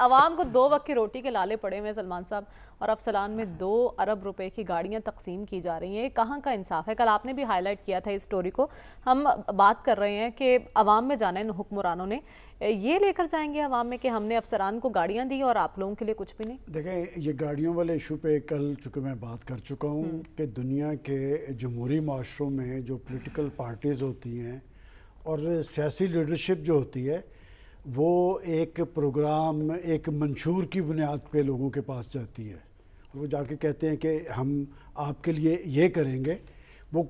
आवाम को दो वक्त की रोटी के लाले पड़े हुए हैं सलमान साहब और अब सलान में दो अरब रुपए की गाड़ियां तकसीम की जा रही हैं कहाँ का इंसाफ है कल आपने भी हाईलाइट किया था इस स्टोरी को हम बात कर रहे हैं कि आवाम में जाना इन हुक्मरानों ने ये लेकर जाएंगे आवाम में कि हमने अफसरान को गाड़ियाँ दी और आप लोगों के लिए कुछ भी नहीं देखें ये गाड़ियों वाले इशू पे कल चूँकि मैं बात कर चुका हूँ हम्म। कि दुनिया के जमहूरी माशरों में जो पोलिटिकल पार्टीज़ होती हैं और सियासी लीडरशिप जो होती है वो एक प्रोग्राम एक मंशूर की बुनियाद पे लोगों के पास जाती है वो जाके कहते हैं कि हम आपके लिए ये करेंगे वो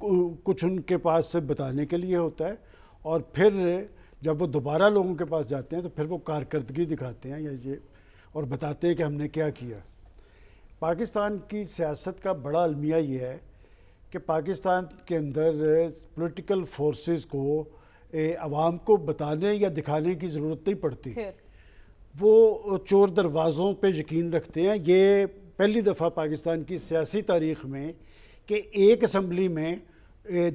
कुछ उनके पास से बताने के लिए होता है और फिर जब वो दोबारा लोगों के पास जाते हैं तो फिर वो कारकर्दगी दिखाते हैं या ये और बताते हैं कि हमने क्या किया पाकिस्तान की सियासत का बड़ा अलमिया ये है कि पाकिस्तान के अंदर पॉलिटिकल फोर्सेस को आवाम को बताने या दिखाने की ज़रूरत नहीं पड़ती वो चोर दरवाज़ों पे यकीन रखते हैं ये पहली दफ़ा पाकिस्तान की सियासी तारीख में कि एक असम्बली में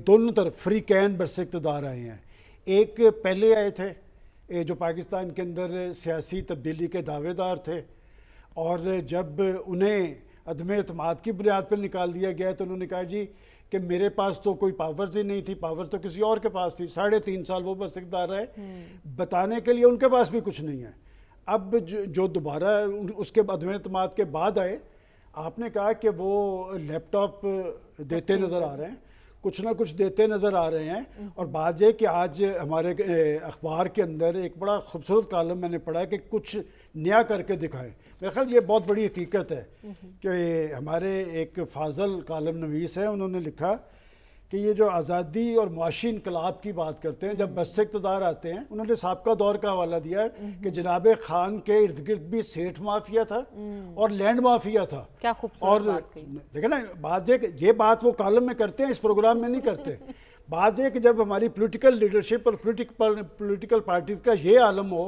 दोनों तरफ फ्री कैन बरस इकतदार आए हैं एक पहले आए थे जो पाकिस्तान के अंदर सियासी तब्दीली के दावेदार थे और जब उन्हें अदम अतमाद की बुनियाद पर निकाल दिया गया है तो उन्होंने कहा जी कि मेरे पास तो कोई पावर ही नहीं थी पावर तो किसी और के पास थी साढ़े तीन साल वो बस इकदार है हम्म। बताने के लिए उनके पास भी कुछ नहीं है अब जो दोबारा उसके अदम अतमाद के बाद आए आपने कहा कि वो लैपटॉप देते नज़र आ रहे हैं कुछ ना कुछ देते नज़र आ रहे हैं और बात यह कि आज हमारे अखबार के अंदर एक बड़ा खूबसूरत कॉलम मैंने पढ़ा कि कुछ नया करके दिखाएं मेरे ख्याल ये बहुत बड़ी हकीकत है कि हमारे एक फाजल कॉलम नवीस हैं उन्होंने लिखा कि ये जो आज़ादी और मुआशी इनकलाब की बात करते हैं जब बस हम्म। इकतदार आते हैं उन्होंने सबका दौर का हवाला दिया है हम्म। कि जनाब खान के इर्द गिर्द भी सेठ माफिया था हम्म। और लैंड माफिया था क्या और देखे ना बात ये बात वो कॉलम में करते हैं इस प्रोग्राम में नहीं करते बात यह कि जब हमारी पोलिटिकल लीडरशिप और पोलिटिकल पार्टीज़ का ये आलम हो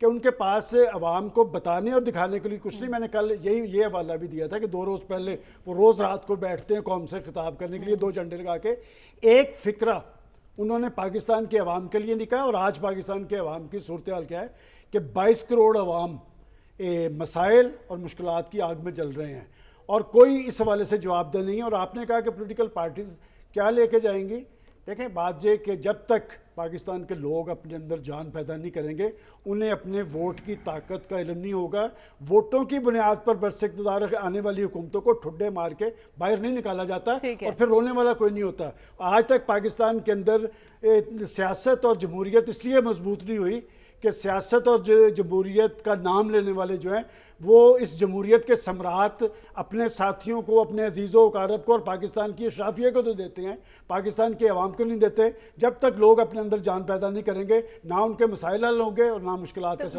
कि उनके पास आवाम को बताने और दिखाने के लिए कुछ नहीं मैंने कल यही ये हवाला भी दिया था कि दो रोज़ पहले वो रोज़ रात को बैठते हैं कौम से खिताब करने के लिए दो झंडे लगा के एक फ़िक्रा उन्होंने पाकिस्तान के अवाम के लिए निकाला और आज पाकिस्तान के अवाम की सूरत हाल क्या है कि बाईस करोड़ अवाम मसाइल और मुश्किल की आग में जल रहे हैं और कोई इस हवाले से जवाबदेह नहीं है और आपने कहा कि पोलिटिकल पार्टीज़ क्या लेके जाएंगी देखें बात यह कि जब तक पाकिस्तान के लोग अपने अंदर जान पैदा नहीं करेंगे उन्हें अपने वोट की ताकत का इलम नहीं होगा वोटों की बुनियाद पर बरस इकतदार आने वाली हुकूमतों को ठुड्डे मार के बाहर नहीं निकाला जाता और फिर रोने वाला कोई नहीं होता आज तक पाकिस्तान के अंदर सियासत और जमहूरियत इसलिए मजबूत नहीं हुई कि सियासत और जो जमहूरीत का नाम लेने वाले जो हैं वो इस जमहूरीत के सम्राट अपने साथियों को अपने अजीज़ों कारब को और पाकिस्तान की अशराफिया को तो देते हैं पाकिस्तान के अवाम को नहीं देते जब तक लोग अपने अंदर जान पैदा नहीं करेंगे ना उनके मसाइल हल होंगे और ना मुश्किल का